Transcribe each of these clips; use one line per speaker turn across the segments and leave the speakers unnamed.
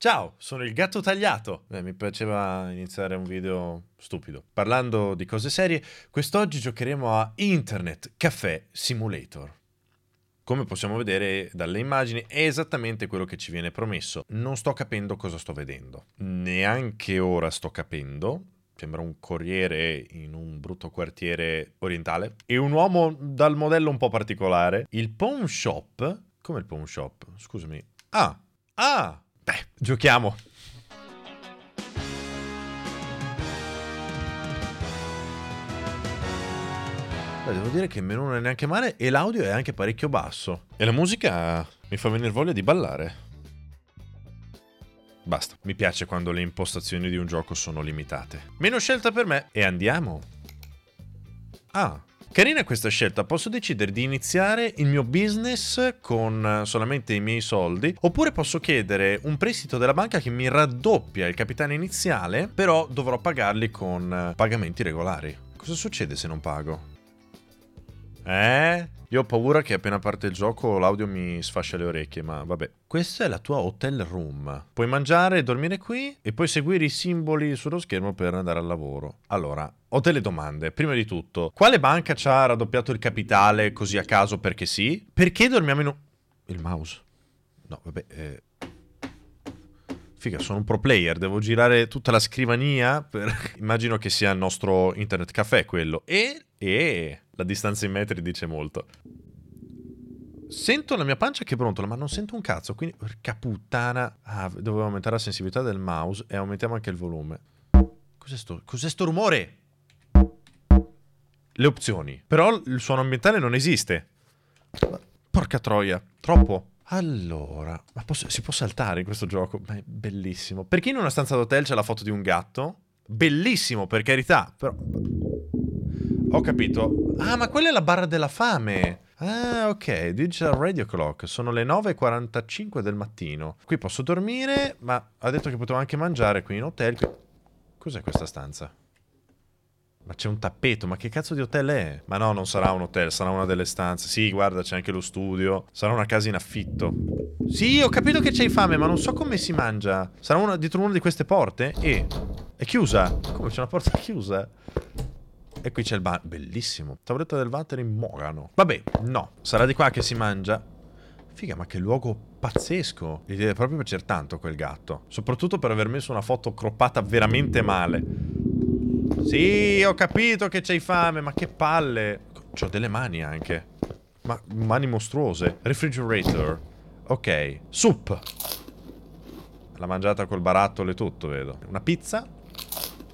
Ciao, sono il gatto tagliato. Eh, mi piaceva iniziare un video stupido. Parlando di cose serie, quest'oggi giocheremo a Internet Café Simulator. Come possiamo vedere dalle immagini è esattamente quello che ci viene promesso. Non sto capendo cosa sto vedendo. Neanche ora sto capendo. Sembra un corriere in un brutto quartiere orientale. E un uomo dal modello un po' particolare. Il pawn shop. Come il pawn shop? Scusami. Ah! Ah! Beh, giochiamo. Beh, devo dire che meno non è neanche male e l'audio è anche parecchio basso. E la musica mi fa venire voglia di ballare. Basta, mi piace quando le impostazioni di un gioco sono limitate. Meno scelta per me e andiamo. Ah, Carina questa scelta, posso decidere di iniziare il mio business con solamente i miei soldi oppure posso chiedere un prestito della banca che mi raddoppia il capitale iniziale, però dovrò pagarli con eh, pagamenti regolari. Cosa succede se non pago? Eh? Io ho paura che appena parte il gioco l'audio mi sfascia le orecchie, ma vabbè. Questa è la tua hotel room. Puoi mangiare e dormire qui e puoi seguire i simboli sullo schermo per andare al lavoro. Allora, ho delle domande. Prima di tutto, quale banca ci ha raddoppiato il capitale così a caso perché sì? Perché dormiamo in un... Il mouse. No, vabbè. Eh... Figa, sono un pro player, devo girare tutta la scrivania per... Immagino che sia il nostro internet caffè quello. E... e... La distanza in metri dice molto. Sento la mia pancia che brontola, ma non sento un cazzo, quindi... Porca puttana... Ah, dovevo aumentare la sensibilità del mouse e aumentiamo anche il volume. Cos'è sto, Cos'è sto rumore? le opzioni. Però il suono ambientale non esiste. porca troia, troppo. Allora, ma posso, si può saltare in questo gioco? Beh, bellissimo. Perché in una stanza d'hotel c'è la foto di un gatto? Bellissimo, per carità, però... Ho capito. Ah, ma quella è la barra della fame. Ah, ok, digital radio clock. Sono le 9.45 del mattino. Qui posso dormire, ma ha detto che potevo anche mangiare qui in hotel. Cos'è questa stanza? Ma c'è un tappeto, ma che cazzo di hotel è? Ma no, non sarà un hotel, sarà una delle stanze. Sì, guarda, c'è anche lo studio. Sarà una casa in affitto. Sì, ho capito che c'hai fame, ma non so come si mangia. Sarà una, dietro una di queste porte? E... È chiusa? Come c'è una porta chiusa? E qui c'è il bar. Bellissimo. Tavoletta del water in Mogano. Vabbè, no. Sarà di qua che si mangia. Figa, ma che luogo pazzesco. Gli deve proprio piacere tanto quel gatto. Soprattutto per aver messo una foto croppata veramente male. Sì, ho capito che c'hai fame, ma che palle. C'ho delle mani anche. Ma mani mostruose. Refrigerator. Ok. Soup. L'ha mangiata col barattolo e tutto, vedo. Una pizza.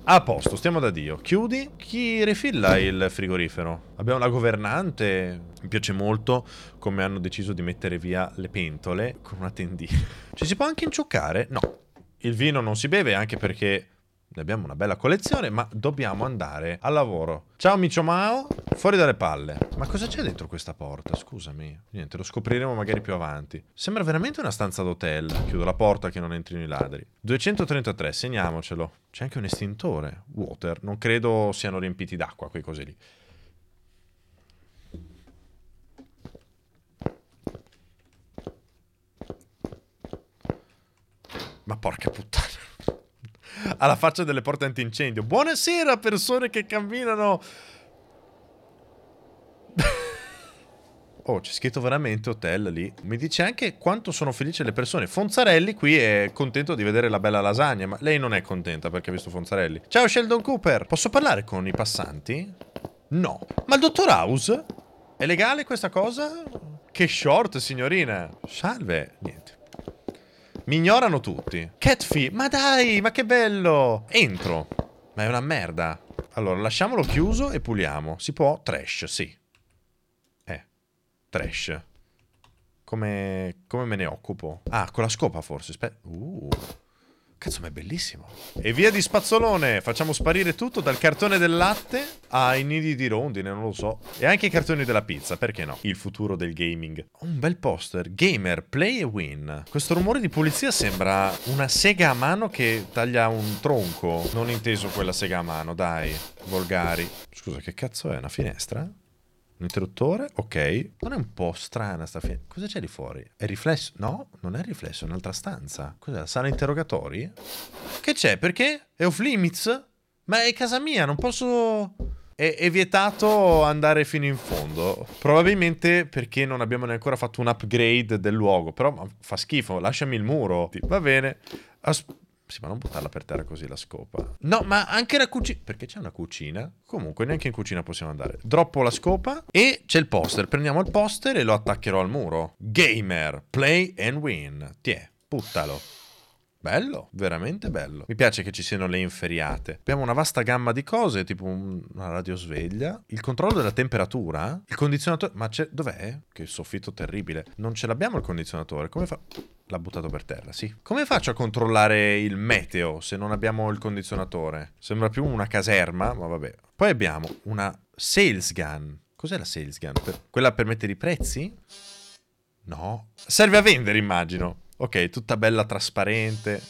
A posto, stiamo da Dio. Chiudi. Chi rifilla il frigorifero? Abbiamo la governante. Mi piace molto come hanno deciso di mettere via le pentole con una tendina. Ci si può anche inciuccare? No. Il vino non si beve anche perché ne abbiamo una bella collezione, ma dobbiamo andare al lavoro. Ciao Micio Mao, fuori dalle palle. Ma cosa c'è dentro questa porta? Scusami. Niente, lo scopriremo magari più avanti. Sembra veramente una stanza d'hotel. Chiudo la porta che non entrino i ladri. 233, segniamocelo. C'è anche un estintore. Water. Non credo siano riempiti d'acqua quei cosi lì. Ma porca puttana alla faccia delle porte antincendio. Buonasera persone che camminano. Oh, c'è scritto veramente hotel lì. Mi dice anche quanto sono felice le persone. Fonzarelli qui è contento di vedere la bella lasagna, ma lei non è contenta perché ha visto Fonzarelli. Ciao Sheldon Cooper, posso parlare con i passanti? No. Ma il dottor House? È legale questa cosa? Che short, signorina. Salve. Niente. Mi ignorano tutti. Catfi, ma dai, ma che bello. Entro. Ma è una merda. Allora, lasciamolo chiuso e puliamo. Si può? Trash, sì. Eh, trash. Come, come me ne occupo? Ah, con la scopa forse. Aspetta. Uh. Cazzo, ma è bellissimo. E via di spazzolone. Facciamo sparire tutto dal cartone del latte ai nidi di rondine, non lo so. E anche i cartoni della pizza, perché no? Il futuro del gaming. Un bel poster. Gamer, play e win. Questo rumore di pulizia sembra una sega a mano che taglia un tronco. Non inteso quella sega a mano, dai. Volgari. Scusa, che cazzo è? Una finestra? Un interruttore, ok. Non è un po' strana sta finestra? Cosa c'è lì fuori? È riflesso? No, non è riflesso, è un'altra stanza. Cos'è? La sala interrogatori? Che c'è? Perché? È off limits? Ma è casa mia, non posso... È, è, vietato andare fino in fondo. Probabilmente perché non abbiamo neanche ancora fatto un upgrade del luogo. Però fa schifo, lasciami il muro. Va bene. Aspetta. Sì, ma non buttarla per terra così la scopa. No, ma anche la cucina. Perché c'è una cucina? Comunque, neanche in cucina possiamo andare. Droppo la scopa e c'è il poster. Prendiamo il poster e lo attaccherò al muro. Gamer, play and win. Tiè, puttalo. Bello, veramente bello. Mi piace che ci siano le inferiate. Abbiamo una vasta gamma di cose, tipo una radiosveglia, il controllo della temperatura, il condizionatore. Ma c'è... dov'è? Che soffitto terribile. Non ce l'abbiamo il condizionatore. Come fa? L'ha buttato per terra, sì. Come faccio a controllare il meteo se non abbiamo il condizionatore? Sembra più una caserma, ma vabbè. Poi abbiamo una sales gun. Cos'è la sales gun? Per... Quella per mettere i prezzi? No. Serve a vendere, immagino. Ok, tutta bella trasparente.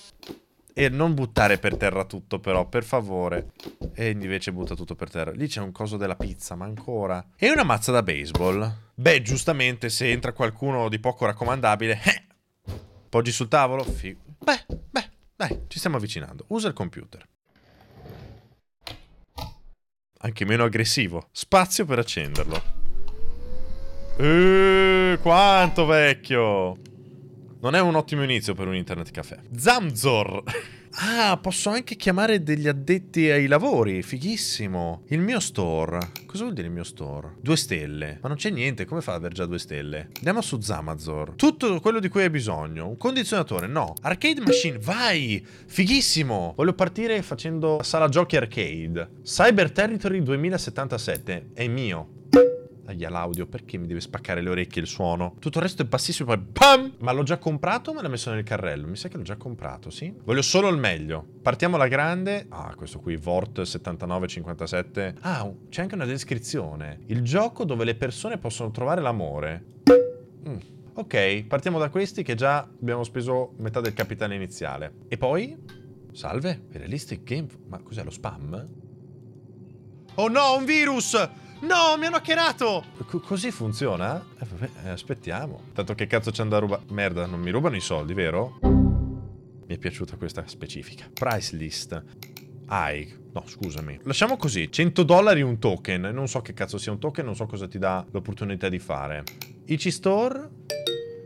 E non buttare per terra tutto, però, per favore. E invece butta tutto per terra. Lì c'è un coso della pizza, ma ancora. E una mazza da baseball. Beh, giustamente, se entra qualcuno di poco raccomandabile, eh, poggi sul tavolo. Fig- beh, beh, dai, ci stiamo avvicinando. Usa il computer. Anche meno aggressivo. Spazio per accenderlo. Eeeh, quanto vecchio! Non è un ottimo inizio per un internet caffè. Zamzor! Ah, posso anche chiamare degli addetti ai lavori, fighissimo. Il mio store. Cosa vuol dire il mio store? Due stelle. Ma non c'è niente, come fa ad aver già due stelle? Andiamo su Zamazor. Tutto quello di cui hai bisogno. Un condizionatore, no. Arcade machine, vai! Fighissimo! Voglio partire facendo sala giochi arcade. Cyber Territory 2077 è mio. Taglia l'audio, perché mi deve spaccare le orecchie il suono? Tutto il resto è bassissimo, poi PAM! Ma l'ho già comprato o me l'ha messo nel carrello? Mi sa che l'ho già comprato, sì? Voglio solo il meglio. Partiamo alla grande. Ah, questo qui, Vort 7957. Ah, c'è anche una descrizione. Il gioco dove le persone possono trovare l'amore. Mm. Ok, partiamo da questi che già abbiamo speso metà del capitale iniziale. E poi? Salve, realistic game... Ma cos'è lo spam? Oh no, un virus! No, mi hanno hackerato! C così funziona? Eh, vabbè, eh, aspettiamo. Tanto che cazzo c'è da rubare? Merda, non mi rubano i soldi, vero? Mi è piaciuta questa specifica. Price list. AIG. No, scusami. Lasciamo così. 100 dollari un token. Non so che cazzo sia un token, non so cosa ti dà l'opportunità di fare. IC Store.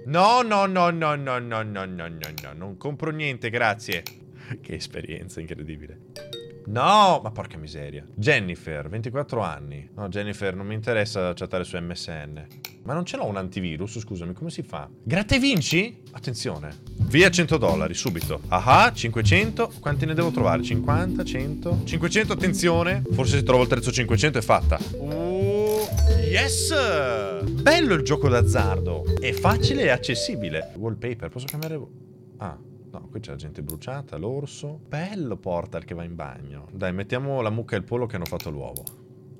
No, no, no, no, no, no, no, no, no, no. Non compro niente, grazie. che esperienza incredibile. No, ma porca miseria. Jennifer, 24 anni. No, Jennifer, non mi interessa chattare su MSN. Ma non ce l'ho un antivirus, scusami, come si fa? Gratta e vinci? Attenzione. Via 100 dollari, subito. Aha, 500. Quanti ne devo trovare? 50, 100? 500, attenzione. Forse se trovo il terzo 500 è fatta. Oh, yes! Bello il gioco d'azzardo. È facile e accessibile. Wallpaper, posso cambiare... Ah. No, qui c'è la gente bruciata, l'orso. Bello Portal che va in bagno. Dai, mettiamo la mucca e il pollo che hanno fatto l'uovo.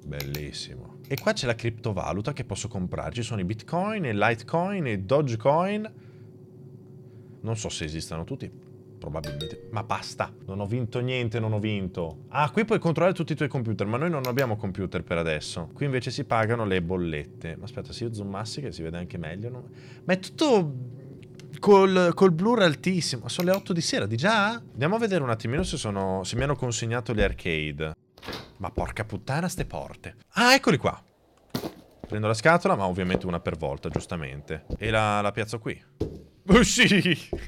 Bellissimo. E qua c'è la criptovaluta che posso comprare. Ci sono i bitcoin, i litecoin, i dogecoin. Non so se esistano tutti, probabilmente. Ma basta, non ho vinto niente, non ho vinto. Ah, qui puoi controllare tutti i tuoi computer, ma noi non abbiamo computer per adesso. Qui invece si pagano le bollette. Ma aspetta, se io zoomassi che si vede anche meglio. Non... Ma è tutto Col, col blur altissimo. Sono le 8 di sera, di già? Andiamo a vedere un attimino se, sono, se mi hanno consegnato le arcade. Ma porca puttana ste porte. Ah, eccoli qua. Prendo la scatola, ma ovviamente una per volta, giustamente. E la, la piazzo qui. Oh, Uscì!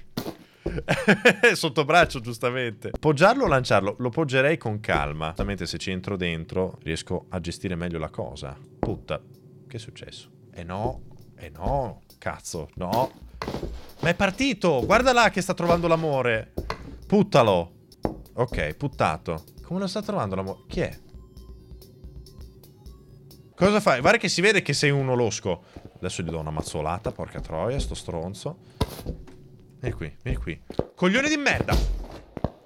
Sotto braccio, giustamente. Poggiarlo o lanciarlo? Lo poggerei con calma. Giustamente se ci entro dentro riesco a gestire meglio la cosa. Putta, che è successo? Eh no, eh no, cazzo, no. Ma è partito! Guarda là che sta trovando l'amore! Puttalo! Ok, puttato. Come lo sta trovando l'amore? Chi è? Cosa fai? Guarda che si vede che sei uno losco. Adesso gli do una mazzolata, porca troia, sto stronzo. Vieni qui, vieni qui. Coglione di merda!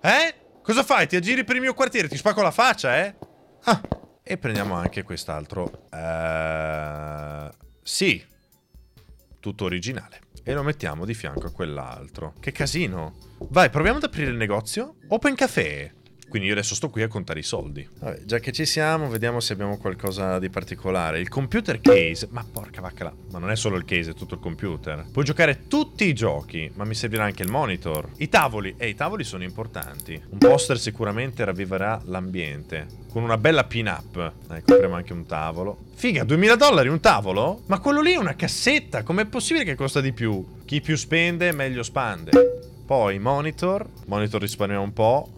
Eh? Cosa fai? Ti aggiri per il mio quartiere? Ti spacco la faccia, eh? Ah. E prendiamo anche quest'altro. Uh, sì. Tutto originale e lo mettiamo di fianco a quell'altro. Che casino. Vai, proviamo ad aprire il negozio. Open Café. Quindi io adesso sto qui a contare i soldi. Vabbè, già che ci siamo, vediamo se abbiamo qualcosa di particolare. Il computer case, ma porca vacca, là. ma non è solo il case, è tutto il computer. Puoi giocare tutti i giochi, ma mi servirà anche il monitor. I tavoli, e eh, i tavoli sono importanti. Un poster sicuramente ravviverà l'ambiente. Con una bella pin-up. Ecco, eh, apriamo anche un tavolo. Figa, 2000 dollari un tavolo? Ma quello lì è una cassetta, com'è possibile che costa di più? Chi più spende, meglio spande. Poi monitor, monitor risparmia un po',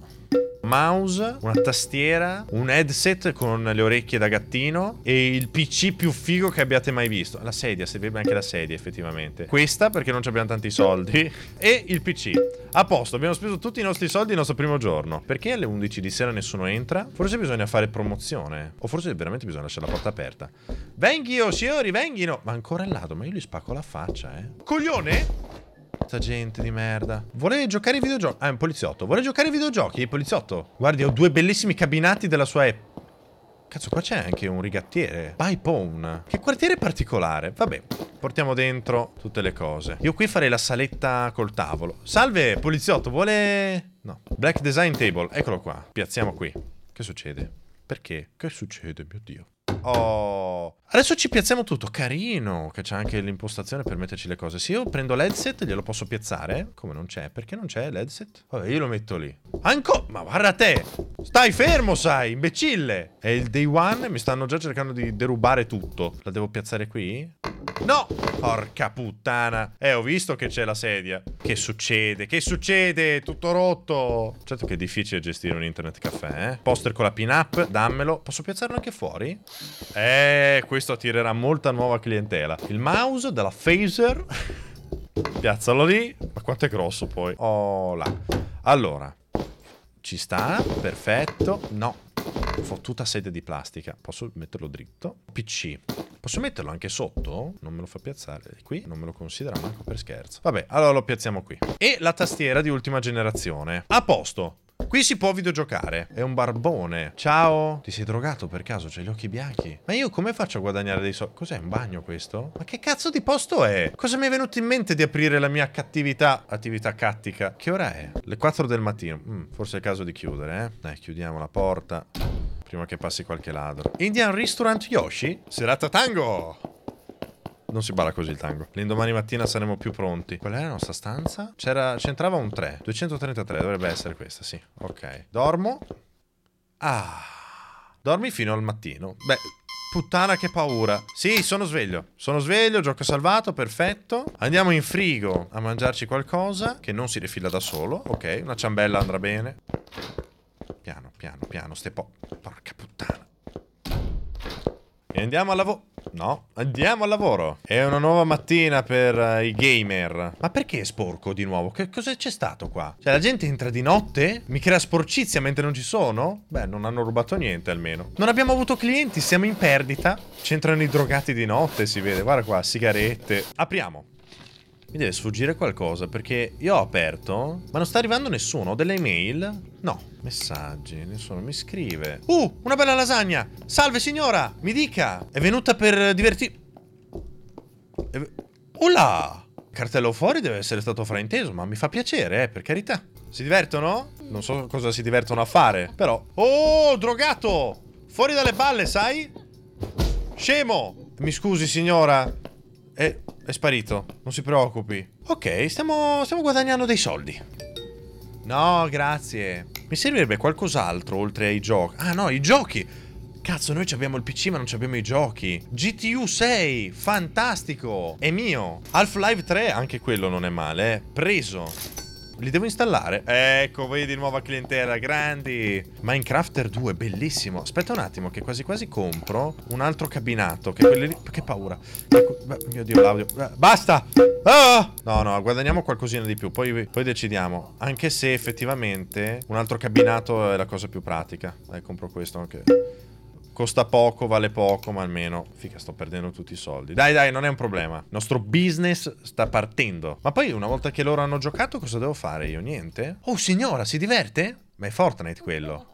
mouse, una tastiera, un headset con le orecchie da gattino e il PC più figo che abbiate mai visto. La sedia, servirebbe anche la sedia effettivamente. Questa perché non abbiamo tanti soldi e il PC. A posto, abbiamo speso tutti i nostri soldi il nostro primo giorno. Perché alle 11 di sera nessuno entra? Forse bisogna fare promozione. O forse veramente bisogna lasciare la porta aperta. Venghio, oh signori, venghino. Ma ancora il lato, ma io gli spacco la faccia, eh. Coglione? Questa gente di merda. Vuole giocare ai videogiochi? Ah, è un poliziotto. Vuole giocare ai videogiochi? Poliziotto. Guardi, ho due bellissimi cabinati della sua Cazzo, qua c'è anche un rigattiere. Bypone. Che quartiere particolare. Vabbè, portiamo dentro tutte le cose. Io qui farei la saletta col tavolo. Salve, poliziotto, vuole... No. Black Design Table. Eccolo qua. Piazziamo qui. Che succede? Perché? Che succede, mio Dio? Oh... Adesso ci piazziamo tutto, carino, che c'è anche l'impostazione per metterci le cose. Se io prendo l'headset, glielo posso piazzare? Come non c'è? Perché non c'è l'headset? Vabbè, io lo metto lì. Anco? Ma guarda te! Stai fermo, sai, imbecille! È il day one, mi stanno già cercando di derubare tutto. La devo piazzare qui? No! Porca puttana! Eh, ho visto che c'è la sedia. Che succede? Che succede? Tutto rotto! Certo che è difficile gestire un internet caffè, eh? Poster con la pin-up, dammelo. Posso piazzarlo anche fuori? Eh, qui questo attirerà molta nuova clientela. Il mouse della Phaser. Piazzalo lì. Ma quanto è grosso poi? Oh là. Allora. Ci sta. Perfetto. No. Fottuta sede di plastica. Posso metterlo dritto? PC. Posso metterlo anche sotto? Non me lo fa piazzare qui, non me lo considera manco per scherzo. Vabbè, allora lo piazziamo qui. E la tastiera di ultima generazione. A posto. Qui si può videogiocare. È un barbone. Ciao. Ti sei drogato per caso? C'hai gli occhi bianchi? Ma io come faccio a guadagnare dei soldi? Cos'è un bagno questo? Ma che cazzo di posto è? Cosa mi è venuto in mente di aprire la mia cattività? Attività cattica. Che ora è? Le 4 del mattino. Mm, forse è il caso di chiudere, eh? Dai, chiudiamo la porta prima che passi qualche ladro. Indian Restaurant Yoshi, serata tango! Non si balla così il tango. L'indomani mattina saremo più pronti. Qual è la nostra stanza? C'era, c'entrava un 3. 233 dovrebbe essere questa, sì. Ok. Dormo. Ah. Dormi fino al mattino. Beh, puttana che paura. Sì, sono sveglio. Sono sveglio, gioco salvato, perfetto. Andiamo in frigo a mangiarci qualcosa che non si rifila da solo. Ok, una ciambella andrà bene. Piano, piano, piano, ste Porca puttana. E andiamo al lavoro. No, andiamo al lavoro. È una nuova mattina per uh, i gamer. Ma perché è sporco di nuovo? Che cosa c'è stato qua? Cioè, la gente entra di notte? Mi crea sporcizia mentre non ci sono? Beh, non hanno rubato niente almeno. Non abbiamo avuto clienti, siamo in perdita. C'entrano i drogati di notte, si vede. Guarda qua, sigarette. Apriamo. Mi deve sfuggire qualcosa perché io ho aperto, ma non sta arrivando nessuno. Ho delle email? No, messaggi, nessuno mi scrive. Uh, una bella lasagna! Salve signora, mi dica! È venuta per divertirsi. Ve... Oh Cartello fuori deve essere stato frainteso, ma mi fa piacere, eh, per carità. Si divertono? Non so cosa si divertono a fare, però... Oh, drogato! Fuori dalle palle, sai? Scemo! Mi scusi signora, è, è sparito, non si preoccupi. Ok, stiamo, stiamo guadagnando dei soldi. No, grazie. Mi servirebbe qualcos'altro oltre ai giochi. Ah no, i giochi! Cazzo, noi abbiamo il PC ma non abbiamo i giochi. GTU 6, fantastico! È mio. Half-Life 3, anche quello non è male, eh. Preso. Li devo installare. Ecco, vedi nuova clientela, grandi. Minecrafter 2, bellissimo. Aspetta un attimo, che quasi quasi compro un altro cabinato. Che quelli lì. Che paura. Ecco, mio dio, l'audio. Basta! Ah! No, no, guadagniamo qualcosina di più. Poi, poi, decidiamo. Anche se effettivamente un altro cabinato è la cosa più pratica. Dai, eh, compro questo anche. Okay. Costa poco, vale poco, ma almeno... Fica, sto perdendo tutti i soldi. Dai, dai, non è un problema. Il nostro business sta partendo. Ma poi, una volta che loro hanno giocato, cosa devo fare io? Niente? Oh, signora, si diverte? Ma è Fortnite quello.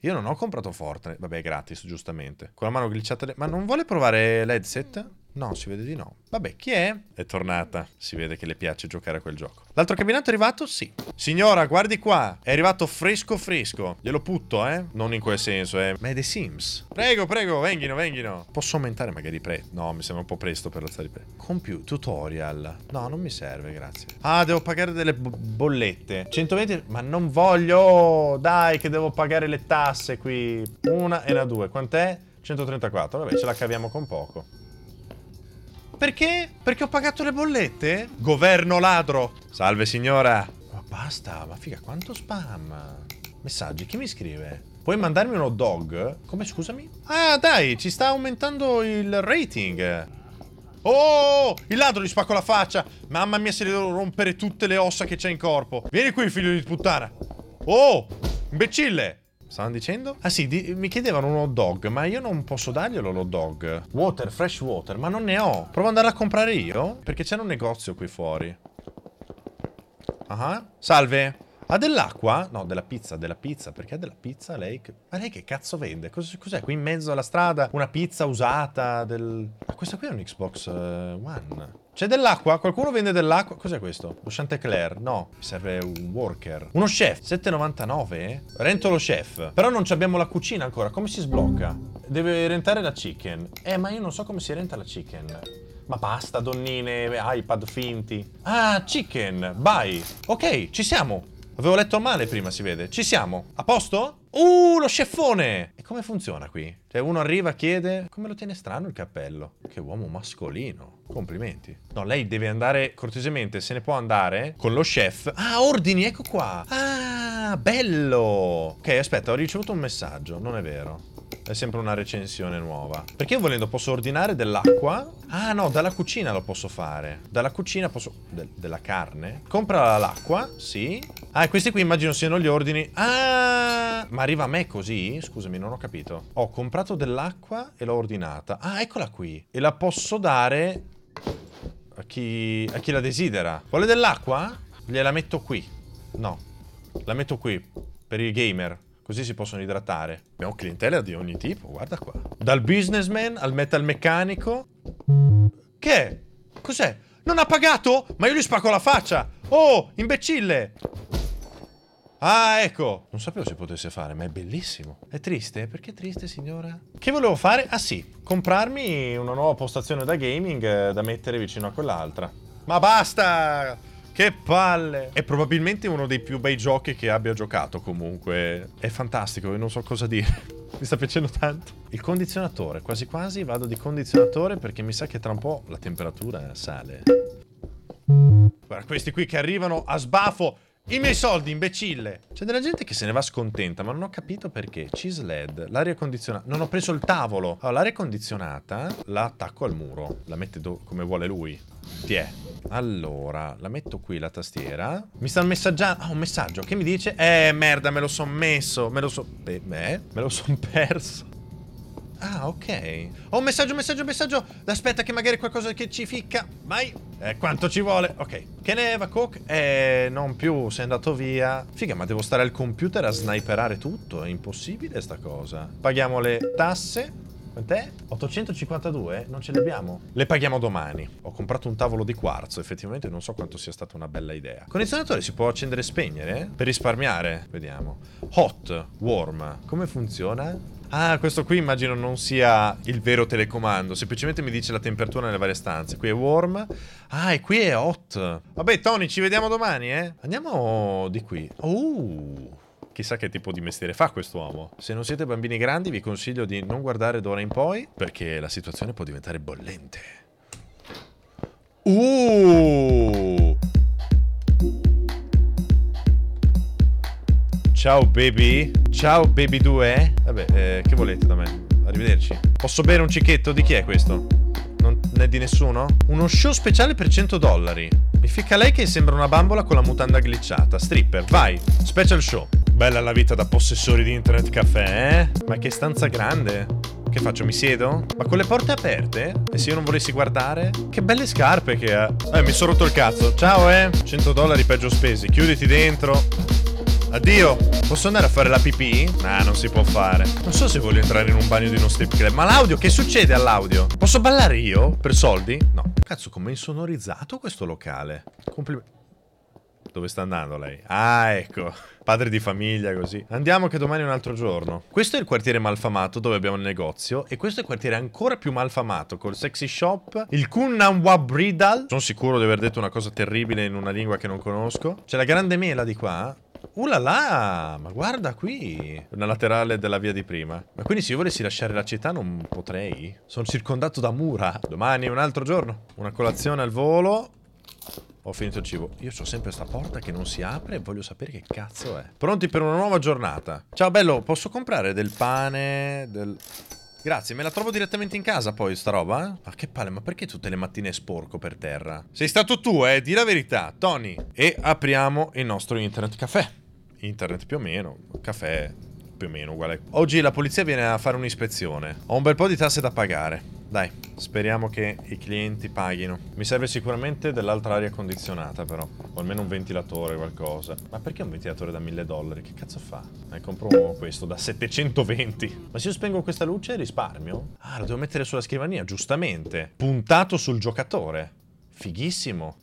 Io non ho comprato Fortnite. Vabbè, è gratis, giustamente. Con la mano glitchata... Ma non vuole provare l'headset? No, si vede di no. Vabbè, chi è? È tornata. Si vede che le piace giocare a quel gioco. L'altro cabinato è arrivato? Sì. Signora, guardi qua. È arrivato fresco fresco. Glielo putto, eh? Non in quel senso, eh. Ma è The Sims. Prego, prego, venghino, venghino. Posso aumentare magari i prezzi? No, mi sembra un po' presto per alzare i prezzi. Computer, tutorial. No, non mi serve, grazie. Ah, devo pagare delle bollette. 120... Ma non voglio... Oh, dai, che devo pagare le tasse qui. Una e la due. Quant'è? 134. Vabbè, ce la caviamo con poco. Perché? Perché ho pagato le bollette? Governo ladro! Salve signora! Ma basta, ma figa, quanto spam! Messaggi, chi mi scrive? Puoi mandarmi uno dog? Come scusami? Ah dai, ci sta aumentando il rating! Oh, il ladro gli spacco la faccia! Mamma mia se le devo rompere tutte le ossa che c'è in corpo! Vieni qui, figlio di puttana! Oh, imbecille! Stavano dicendo? Ah sì, di- mi chiedevano un hot dog, ma io non posso darglielo l'hot dog. Water, fresh water, ma non ne ho. Provo ad andare a comprare io? Perché c'è un negozio qui fuori. Ah, uh-huh. salve. Ha dell'acqua? No, della pizza, della pizza. Perché ha della pizza lei? Ma lei che cazzo vende? Cos- cos'è qui in mezzo alla strada? Una pizza usata del... Ma questa qui è un Xbox eh, One. C'è dell'acqua? Qualcuno vende dell'acqua? Cos'è questo? Un Chantecler? No, mi serve un worker. Uno chef, 7,99? Rento lo chef. Però non abbiamo la cucina ancora, come si sblocca? Deve rentare la chicken. Eh, ma io non so come si renta la chicken. Ma basta, donnine, iPad finti. Ah, chicken, bye. Ok, ci siamo. Avevo letto male prima, si vede. Ci siamo. A posto? Uh, lo sceffone! E come funziona qui? Cioè, uno arriva, chiede... Come lo tiene strano il cappello? Che uomo mascolino. Complimenti. No, lei deve andare cortesemente, se ne può andare con lo chef. Ah, ordini, ecco qua. Ah, bello! Ok, aspetta, ho ricevuto un messaggio, non è vero. È sempre una recensione nuova. Perché io volendo posso ordinare dell'acqua. Ah no, dalla cucina lo posso fare. Dalla cucina posso... De della carne? Compra l'acqua, sì. Ah, questi qui immagino siano gli ordini. Ah! Ma arriva a me così? Scusami, non ho capito. Ho comprato dell'acqua e l'ho ordinata. Ah, eccola qui. E la posso dare... A chi, a chi la desidera. Vuole dell'acqua? Gliela metto qui. No. La metto qui. Per il gamer. Così si possono idratare. Abbiamo clientela di ogni tipo, guarda qua. Dal businessman al metalmeccanico. Che? È? Cos'è? Non ha pagato? Ma io gli spacco la faccia! Oh, imbecille! Ah, ecco! Non sapevo se potesse fare, ma è bellissimo. È triste? Perché è triste, signora? Che volevo fare? Ah sì, comprarmi una nuova postazione da gaming eh, da mettere vicino a quell'altra. Ma basta! Che palle! È probabilmente uno dei più bei giochi che abbia giocato comunque. È fantastico non so cosa dire. mi sta piacendo tanto. Il condizionatore, quasi quasi vado di condizionatore perché mi sa che tra un po' la temperatura sale. Guarda questi qui che arrivano a sbafo. I miei soldi, imbecille. C'è della gente che se ne va scontenta, ma non ho capito perché. Cheese LED, l'aria condizionata. Non ho preso il tavolo. Allora, l'aria condizionata la attacco al muro. La mette come vuole lui. Ti è. Allora, la metto qui la tastiera. Mi sta messaggiando. Ah, un messaggio che mi dice: Eh, merda, me lo son messo. Me lo so. Beh, eh, me lo son perso. Ah, ok. Ho oh, un messaggio, messaggio, messaggio. Aspetta che magari qualcosa che ci ficca. Vai. Eh, quanto ci vuole. Ok. Che ne va, Cook? Eh, non più, sei andato via. Figa, ma devo stare al computer a sniperare tutto. È impossibile sta cosa. Paghiamo le tasse. Quant'è? 852? Non ce le abbiamo? Le paghiamo domani. Ho comprato un tavolo di quarzo, effettivamente non so quanto sia stata una bella idea. Condizionatore si può accendere e spegnere? Per risparmiare? Vediamo. Hot, warm. Come funziona? Ah, questo qui immagino non sia il vero telecomando. Semplicemente mi dice la temperatura nelle varie stanze. Qui è warm. Ah, e qui è hot. Vabbè, Tony, ci vediamo domani, eh. Andiamo di qui. Oh. Chissà che tipo di mestiere fa quest'uomo. Se non siete bambini grandi, vi consiglio di non guardare d'ora in poi, perché la situazione può diventare bollente. Uh! Ciao baby. Ciao baby 2. Vabbè, eh, che volete da me? Arrivederci. Posso bere un cicchetto? Di chi è questo? Non è di nessuno? Uno show speciale per 100 dollari. Mi fica lei che sembra una bambola con la mutanda glitchata. Stripper, vai. Special show. Bella la vita da possessori di internet caffè, eh? Ma che stanza grande. Che faccio, mi siedo? Ma con le porte aperte? E se io non volessi guardare? Che belle scarpe che ha. Eh, mi sono rotto il cazzo. Ciao, eh. 100 dollari peggio spesi. Chiuditi dentro. Addio, posso andare a fare la pipì? Ah, non si può fare. Non so se voglio entrare in un bagno di uno strip club. Ma l'audio, che succede all'audio? Posso ballare io? Per soldi? No. Cazzo, com'è insonorizzato questo locale? Complimenti. Dove sta andando lei? Ah, ecco. Padre di famiglia, così. Andiamo che domani è un altro giorno. Questo è il quartiere malfamato dove abbiamo il negozio. E questo è il quartiere ancora più malfamato col sexy shop. Il Kunnanwa Bridal. Sono sicuro di aver detto una cosa terribile in una lingua che non conosco. C'è la grande mela di qua. Uh là là, ma guarda qui. Una laterale della via di prima. Ma quindi se io volessi lasciare la città non potrei. Sono circondato da mura. Domani è un altro giorno. Una colazione al volo. Ho finito il cibo. Io ho sempre questa porta che non si apre e voglio sapere che cazzo è. Pronti per una nuova giornata. Ciao bello, posso comprare del pane, del... Grazie, me la trovo direttamente in casa poi sta roba? Eh? Ma che palle, ma perché tutte le mattine è sporco per terra? Sei stato tu, eh, di la verità, Tony. E apriamo il nostro internet caffè. Internet più o meno, caffè più o meno uguale. Oggi la polizia viene a fare un'ispezione. Ho un bel po' di tasse da pagare. Dai, speriamo che i clienti paghino. Mi serve sicuramente dell'altra aria condizionata però, o almeno un ventilatore qualcosa. Ma perché un ventilatore da 1000 dollari? Che cazzo fa? Ne eh, compro questo da 720. Ma se io spengo questa luce risparmio? Ah, lo devo mettere sulla scrivania, giustamente. Puntato sul giocatore. Fighissimo.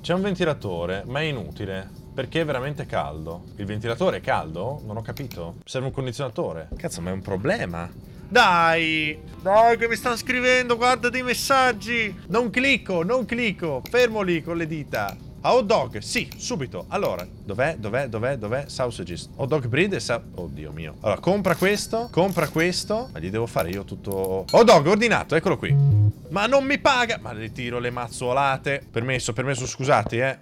C'è un ventilatore, ma è inutile perché è veramente caldo. Il ventilatore è caldo? Non ho capito. Serve un condizionatore. Cazzo, ma è un problema. Dai! Dai che mi stanno scrivendo, guarda dei messaggi! Non clicco, non clicco! Fermo lì con le dita! A hot dog, sì, subito. Allora, dov'è, dov'è, dov'è, dov'è? Sausages. Hot dog breed e sa... Oddio mio. Allora, compra questo, compra questo. Ma gli devo fare io tutto... Hot dog, ordinato, eccolo qui. Ma non mi paga! Ma le tiro le mazzolate. Permesso, permesso, scusate, eh.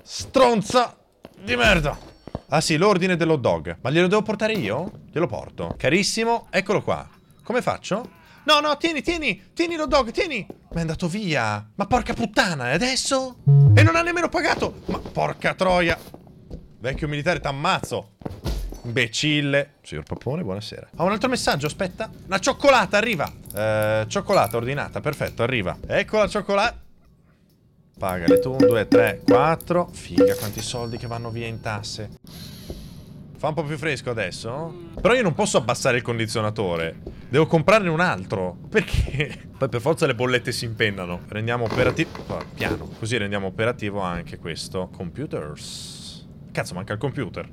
Stronza di merda! Ah sì, l'ordine dell'hot dog. Ma glielo devo portare io? Glielo porto. Carissimo, eccolo qua. Come faccio? No, no, tieni, tieni, tieni l'hot dog, tieni. Ma è andato via. Ma porca puttana, e adesso? E non ha nemmeno pagato. Ma porca troia. Vecchio militare, t'ammazzo. Imbecille. Signor Papone, buonasera. Ho un altro messaggio, aspetta. La cioccolata, arriva. Eh, cioccolata ordinata, perfetto, arriva. Ecco la cioccolata. Pagale tu, 2, 3, 4. Figa, quanti soldi che vanno via in tasse. Fa un po' più fresco adesso? Però io non posso abbassare il condizionatore. Devo comprarne un altro. Perché? Poi per forza le bollette si impennano. Rendiamo operativo... Piano. Così rendiamo operativo anche questo. Computers. Cazzo, manca il computer.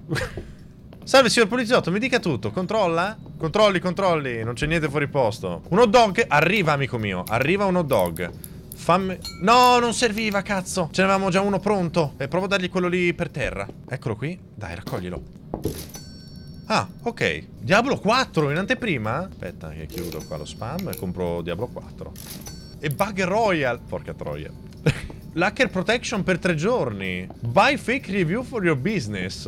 Salve signor poliziotto, mi dica tutto. Controlla? Controlli, controlli. Non c'è niente fuori posto. Un hot dog? Arriva, amico mio. Arriva un hot dog. Fammi... No, non serviva, cazzo. Ce n'avevamo già uno pronto. Eh, provo a dargli quello lì per terra. Eccolo qui. Dai, raccoglilo. Ah, ok. Diablo 4 in anteprima? Aspetta che chiudo qua lo spam e compro Diablo 4. E Bug Royal. Porca troia. Lacker protection per tre giorni. Buy fake review for your business.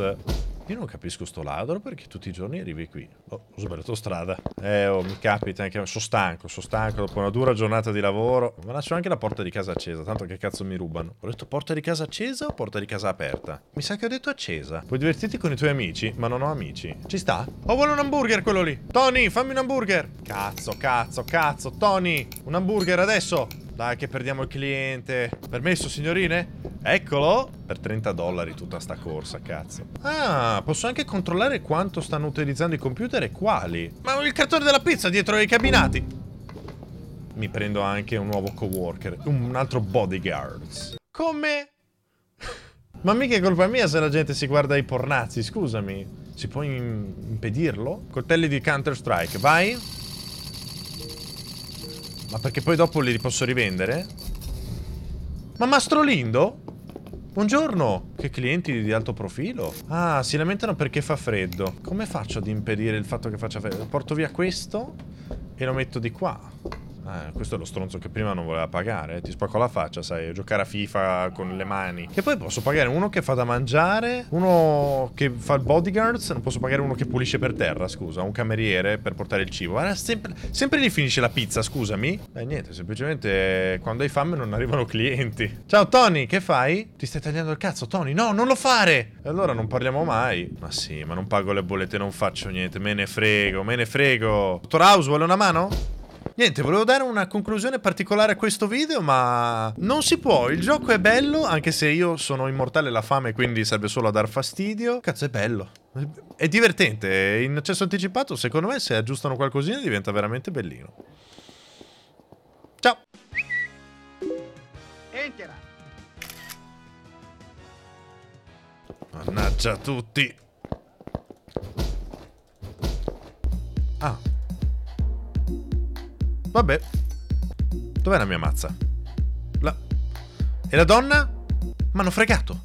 Io non capisco sto ladro perché tutti i giorni arrivi qui. Oh, ho sbagliato strada. Eh, oh, mi capita anche... Sono stanco, sono stanco dopo una dura giornata di lavoro. Ma lascio anche la porta di casa accesa, tanto che cazzo mi rubano. Ho detto porta di casa accesa o porta di casa aperta? Mi sa che ho detto accesa. Puoi divertirti con i tuoi amici, ma non ho amici. Ci sta? Oh, vuole un hamburger quello lì. Tony, fammi un hamburger. Cazzo, cazzo, cazzo, Tony. Un hamburger adesso. Dai che perdiamo il cliente. Permesso, signorine? Eccolo! Per 30 dollari tutta sta corsa, cazzo. Ah, posso anche controllare quanto stanno utilizzando i computer e quali. Ma il cartone della pizza dietro ai cabinati! Mi prendo anche un nuovo coworker, un altro bodyguard. Come? Ma mica è colpa mia se la gente si guarda i pornazzi, scusami. Si può impedirlo? Coltelli di Counter-Strike, vai! Ma perché poi dopo li posso rivendere? Ma Mastro Lindo? Buongiorno! Che clienti di alto profilo? Ah, si lamentano perché fa freddo. Come faccio ad impedire il fatto che faccia freddo? Porto via questo e lo metto di qua. Ah, questo è lo stronzo che prima non voleva pagare. Ti spacco la faccia, sai, giocare a FIFA con le mani. Che poi posso pagare uno che fa da mangiare, uno che fa il bodyguards, non posso pagare uno che pulisce per terra, scusa, un cameriere per portare il cibo. Era sempre, sempre lì finisce la pizza, scusami. E niente, semplicemente quando hai fame non arrivano clienti. Ciao Tony, che fai? Ti stai tagliando il cazzo, Tony? No, non lo fare! E allora non parliamo mai. Ma sì, ma non pago le bollette, non faccio niente, me ne frego, me ne frego. Dottor House, vuole una mano? Niente, volevo dare una conclusione particolare a questo video, ma non si può. Il gioco è bello, anche se io sono immortale la fame, quindi serve solo a dar fastidio. Cazzo, è bello. È divertente. In accesso anticipato, secondo me, se aggiustano qualcosina diventa veramente bellino. Ciao. Entera. Mannaggia a tutti. Ah. Vabbè. Dov'è la mia mazza? La... E la donna? M'hanno fregato.